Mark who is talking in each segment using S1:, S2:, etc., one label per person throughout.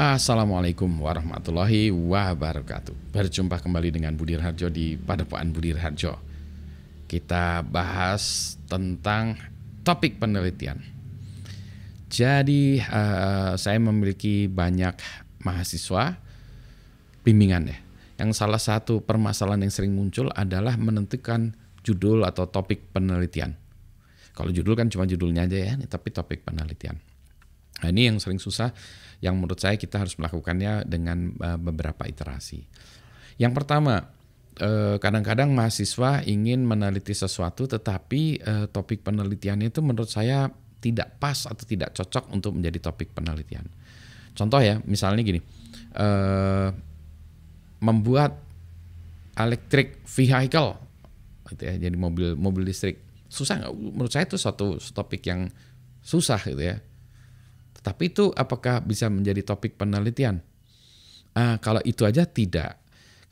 S1: Assalamualaikum warahmatullahi wabarakatuh. Berjumpa kembali dengan Budir Harjo di Padepokan Budir Harjo. Kita bahas tentang topik penelitian. Jadi uh, saya memiliki banyak mahasiswa bimbingan ya. Yang salah satu permasalahan yang sering muncul adalah menentukan judul atau topik penelitian. Kalau judul kan cuma judulnya aja ya, tapi topik penelitian. Nah, ini yang sering susah, yang menurut saya kita harus melakukannya dengan eh, beberapa iterasi. Yang pertama, eh, kadang-kadang mahasiswa ingin meneliti sesuatu, tetapi eh, topik penelitiannya itu menurut saya tidak pas atau tidak cocok untuk menjadi topik penelitian. Contoh ya, misalnya gini, membuat elektrik vehicle, gitu ya, jadi mobil mobil listrik susah nggak? Menurut saya itu suatu topik yang susah gitu ya tetapi itu apakah bisa menjadi topik penelitian? Uh, kalau itu aja tidak.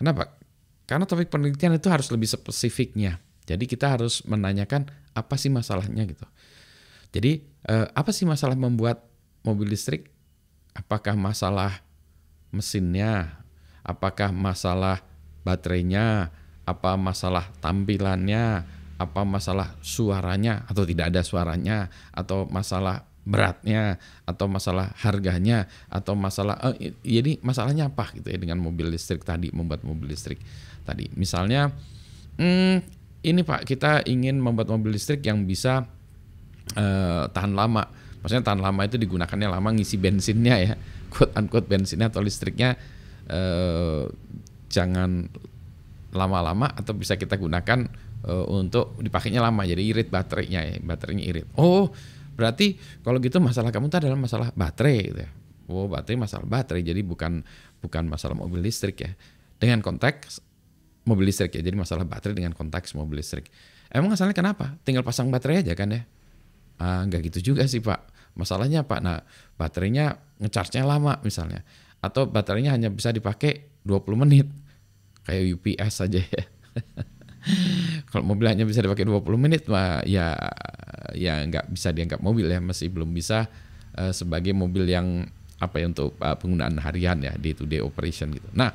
S1: Kenapa? Karena topik penelitian itu harus lebih spesifiknya. Jadi kita harus menanyakan apa sih masalahnya gitu. Jadi uh, apa sih masalah membuat mobil listrik? Apakah masalah mesinnya? Apakah masalah baterainya? Apa masalah tampilannya? Apa masalah suaranya atau tidak ada suaranya? Atau masalah beratnya atau masalah harganya atau masalah eh, jadi masalahnya apa gitu ya dengan mobil listrik tadi membuat mobil listrik tadi misalnya hmm, ini pak kita ingin membuat mobil listrik yang bisa eh, tahan lama maksudnya tahan lama itu digunakannya lama ngisi bensinnya ya quote unquote bensinnya atau listriknya eh, jangan lama-lama atau bisa kita gunakan uh, untuk dipakainya lama jadi irit baterainya ya baterainya irit oh Berarti kalau gitu masalah kamu itu adalah masalah baterai gitu ya. Oh, baterai masalah baterai jadi bukan bukan masalah mobil listrik ya. Dengan konteks mobil listrik ya. Jadi masalah baterai dengan konteks mobil listrik. Emang asalnya kenapa? Tinggal pasang baterai aja kan ya. Ah, nggak gitu juga sih Pak. Masalahnya apa? nah baterainya ngecharge-nya lama misalnya. Atau baterainya hanya bisa dipakai 20 menit. Kayak UPS aja ya. kalau mobil hanya bisa dipakai 20 menit mah ya ya nggak bisa dianggap mobil ya masih belum bisa uh, sebagai mobil yang apa ya untuk uh, penggunaan harian ya day to day operation gitu. Nah,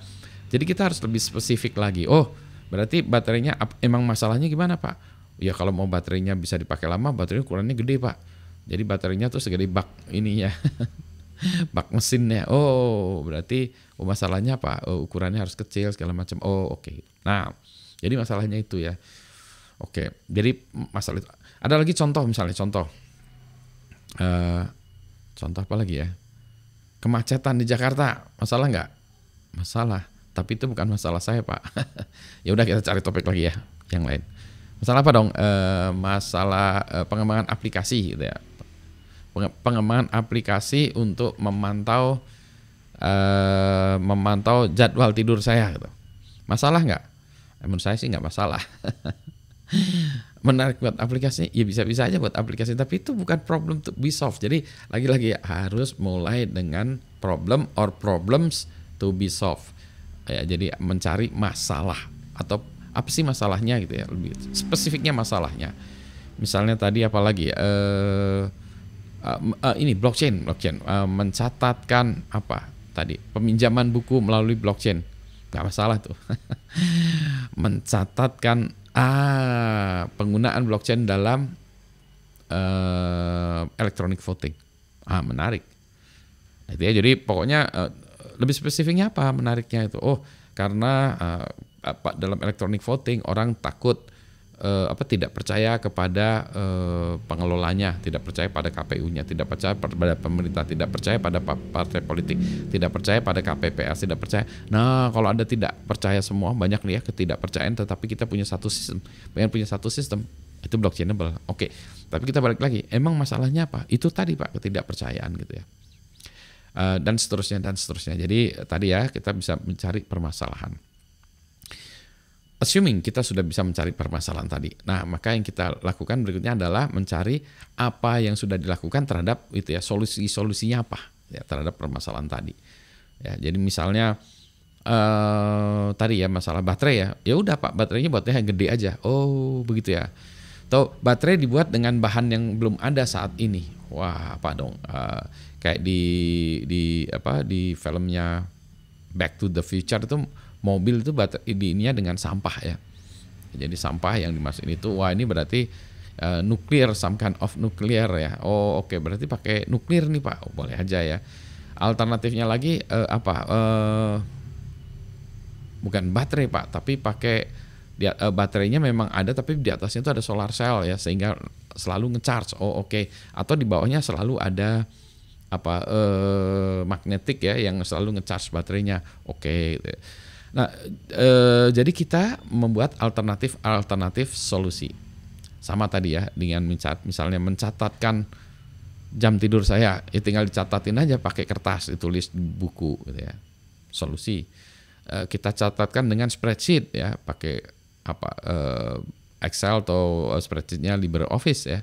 S1: jadi kita harus lebih spesifik lagi. Oh, berarti baterainya emang masalahnya gimana, Pak? Ya kalau mau baterainya bisa dipakai lama, baterainya ukurannya gede, Pak. Jadi baterainya tuh segede bak ini ya bak mesinnya. Oh, berarti oh, masalahnya apa? Oh, ukurannya harus kecil segala macam. Oh, oke. Okay. Nah, jadi masalahnya itu ya. Oke, jadi masalah itu. Ada lagi contoh misalnya, contoh. Uh, contoh apa lagi ya? Kemacetan di Jakarta, masalah nggak? Masalah. Tapi itu bukan masalah saya, Pak. ya udah kita cari topik lagi ya, yang lain. Masalah apa dong? Uh, masalah uh, pengembangan aplikasi gitu ya. Pengembangan aplikasi untuk memantau uh, memantau jadwal tidur saya gitu. Masalah nggak? Menurut saya sih nggak masalah. menarik buat aplikasi ya bisa-bisa aja buat aplikasi tapi itu bukan problem to be solved jadi lagi-lagi harus mulai dengan problem or problems to be solved ya jadi mencari masalah atau apa sih masalahnya gitu ya lebih spesifiknya masalahnya misalnya tadi apalagi eh uh, ini blockchain blockchain uh, mencatatkan apa tadi peminjaman buku melalui blockchain nggak masalah tuh mencatatkan Ah, penggunaan blockchain dalam uh, electronic voting. Ah, menarik. Nah, itu ya, jadi pokoknya uh, lebih spesifiknya apa menariknya itu? Oh, karena uh, apa, dalam electronic voting orang takut eh, apa tidak percaya kepada eh, pengelolanya, tidak percaya pada KPU-nya, tidak percaya pada pemerintah, tidak percaya pada partai politik, tidak percaya pada KPPS, tidak percaya. Nah, kalau Anda tidak percaya semua banyak nih ya ketidakpercayaan tetapi kita punya satu sistem. Pengen punya satu sistem itu blockchainable. Oke. Okay. Tapi kita balik lagi, emang masalahnya apa? Itu tadi Pak, ketidakpercayaan gitu ya. Eh, dan seterusnya dan seterusnya. Jadi tadi ya kita bisa mencari permasalahan assuming kita sudah bisa mencari permasalahan tadi. Nah, maka yang kita lakukan berikutnya adalah mencari apa yang sudah dilakukan terhadap itu ya solusi-solusinya apa ya terhadap permasalahan tadi. Ya, jadi misalnya uh, tadi ya masalah baterai ya. Ya udah Pak, baterainya buatnya yang gede aja. Oh, begitu ya. Atau baterai dibuat dengan bahan yang belum ada saat ini. Wah, apa dong? Uh, kayak di di apa di filmnya Back to the Future itu mobil itu ininya dengan sampah ya. Jadi sampah yang dimaksud itu wah ini berarti uh, nuklir some kind of nuklir ya. Oh oke okay, berarti pakai nuklir nih Pak. Oh, boleh aja ya. Alternatifnya lagi uh, apa? Uh, bukan baterai Pak, tapi pakai di, uh, baterainya memang ada tapi di atasnya itu ada solar cell ya sehingga selalu ngecharge. Oh oke. Okay. Atau di bawahnya selalu ada apa Uh, magnetik ya yang selalu ngecharge baterainya. Oke. Okay gitu ya. Nah, e, jadi kita membuat alternatif-alternatif solusi. Sama tadi ya dengan mencat, misalnya mencatatkan jam tidur saya, ya tinggal dicatatin aja pakai kertas ditulis di buku gitu ya. Solusi. E, kita catatkan dengan spreadsheet ya, pakai apa e, Excel atau spreadsheetnya LibreOffice ya.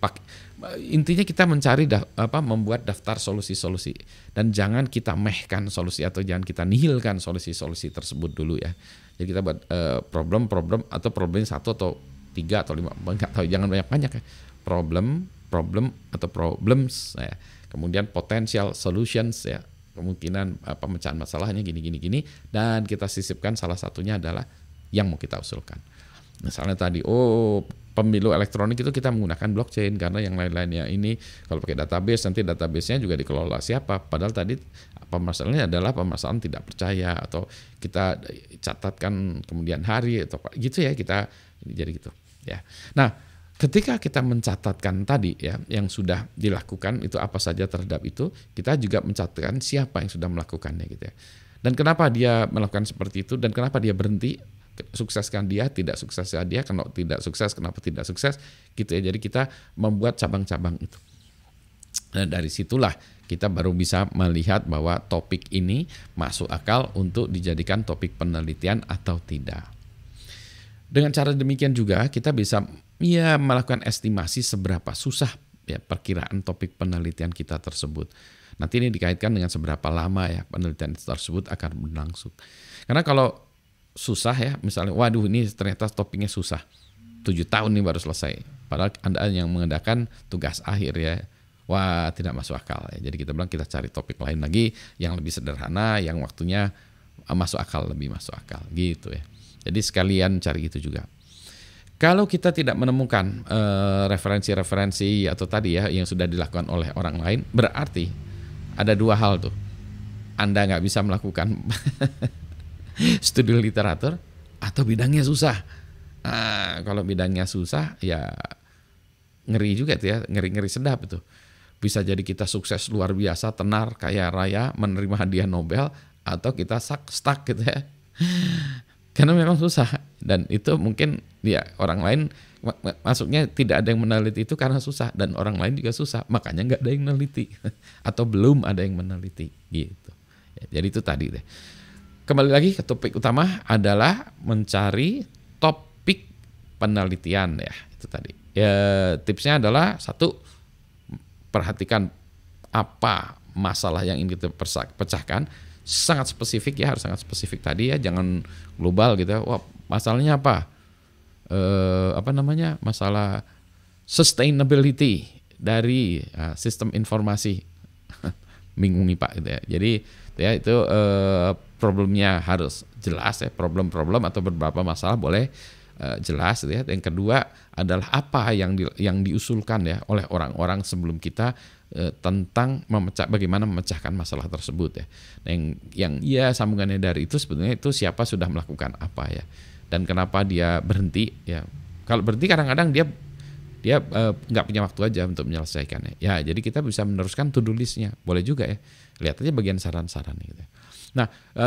S1: Pakai intinya kita mencari da, apa membuat daftar solusi-solusi dan jangan kita mehkan solusi atau jangan kita nihilkan solusi-solusi tersebut dulu ya. Jadi kita buat eh, problem-problem uh, atau problem satu atau tiga atau lima enggak tahu jangan banyak-banyak ya. Problem, problem atau problems ya. Kemudian potensial solutions ya. Kemungkinan uh, pemecahan masalahnya gini gini gini dan kita sisipkan salah satunya adalah yang mau kita usulkan misalnya tadi oh pemilu elektronik itu kita menggunakan blockchain karena yang lain-lainnya ini kalau pakai database nanti databasenya juga dikelola siapa padahal tadi masalahnya adalah permasalahan tidak percaya atau kita catatkan kemudian hari atau gitu ya kita jadi gitu ya nah ketika kita mencatatkan tadi ya yang sudah dilakukan itu apa saja terhadap itu kita juga mencatatkan siapa yang sudah melakukannya gitu ya dan kenapa dia melakukan seperti itu dan kenapa dia berhenti sukseskan dia tidak sukses dia kalau tidak sukses kenapa tidak sukses gitu ya jadi kita membuat cabang-cabang itu Nah, dari situlah kita baru bisa melihat bahwa topik ini masuk akal untuk dijadikan topik penelitian atau tidak. Dengan cara demikian juga kita bisa ya melakukan estimasi seberapa susah ya perkiraan topik penelitian kita tersebut. Nanti ini dikaitkan dengan seberapa lama ya penelitian tersebut akan berlangsung. Karena kalau susah ya misalnya waduh ini ternyata topiknya susah tujuh tahun nih baru selesai padahal anda yang mengedakan tugas akhir ya wah tidak masuk akal ya jadi kita bilang kita cari topik lain lagi yang lebih sederhana yang waktunya masuk akal lebih masuk akal gitu ya jadi sekalian cari itu juga kalau kita tidak menemukan eh, referensi-referensi uh, atau tadi ya yang sudah dilakukan oleh orang lain berarti ada dua hal tuh anda nggak bisa melakukan studi literatur atau bidangnya susah. Nah, kalau bidangnya susah ya ngeri juga tuh ya, ngeri-ngeri sedap itu. Bisa jadi kita sukses luar biasa, tenar, kayak raya, menerima hadiah Nobel atau kita stuck, stuck gitu ya. Karena memang susah dan itu mungkin ya orang lain masuknya tidak ada yang meneliti itu karena susah dan orang lain juga susah makanya nggak ada yang meneliti atau belum ada yang meneliti gitu ya, jadi itu tadi deh Kembali lagi ke topik utama adalah mencari topik penelitian ya itu tadi. Ya, tipsnya adalah satu perhatikan apa masalah yang ingin kita pecahkan sangat spesifik ya harus sangat spesifik tadi ya jangan global gitu ya. wah masalahnya apa eh, apa namanya masalah sustainability dari ya, sistem informasi bingung nih pak gitu ya jadi ya itu eh, problemnya harus jelas ya problem-problem atau beberapa masalah boleh uh, jelas gitu ya. Yang kedua adalah apa yang di, yang diusulkan ya oleh orang-orang sebelum kita uh, tentang memecah bagaimana memecahkan masalah tersebut ya. Nah, yang yang ya sambungannya dari itu sebetulnya itu siapa sudah melakukan apa ya dan kenapa dia berhenti ya. Kalau berhenti kadang-kadang dia dia eh, nggak uh, punya waktu aja untuk menyelesaikannya. Ya, jadi kita bisa meneruskan to listnya. Boleh juga ya. Lihat aja bagian saran-saran gitu. Ya. Nah, e,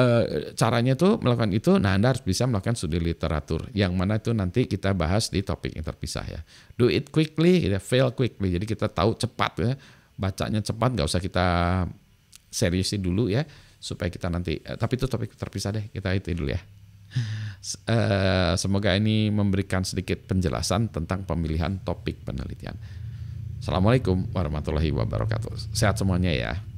S1: caranya itu melakukan itu, nah Anda harus bisa melakukan studi literatur, yang mana itu nanti kita bahas di topik yang terpisah ya. Do it quickly, ya, fail quickly, jadi kita tahu cepat ya, bacanya cepat, nggak usah kita seriusin dulu ya, supaya kita nanti, eh, tapi itu topik terpisah deh, kita itu dulu ya. E, semoga ini memberikan sedikit penjelasan tentang pemilihan topik penelitian. Assalamualaikum warahmatullahi wabarakatuh. Sehat semuanya ya.